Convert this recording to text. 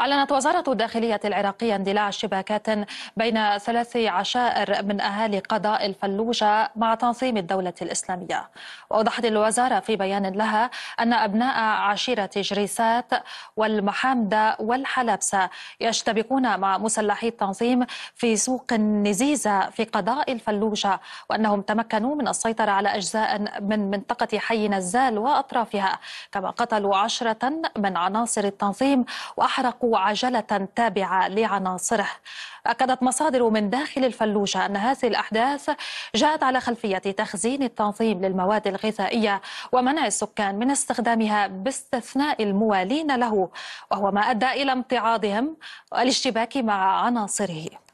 أعلنت وزارة الداخلية العراقية اندلاع شباكات بين ثلاث عشائر من أهالي قضاء الفلوجة مع تنظيم الدولة الإسلامية وأوضحت الوزارة في بيان لها أن أبناء عشيرة جريسات والمحامدة والحلبسة يشتبكون مع مسلحي التنظيم في سوق نزيزة في قضاء الفلوجة وأنهم تمكنوا من السيطرة على أجزاء من منطقة حي نزال وأطرافها كما قتلوا عشرة من عناصر التنظيم وأحرقوا عجلة تابعة لعناصره أكدت مصادر من داخل الفلوجة أن هذه الأحداث جاءت على خلفية تخزين التنظيم للمواد الغذائية ومنع السكان من استخدامها باستثناء الموالين له وهو ما أدى إلى امتعاضهم والاشتباك مع عناصره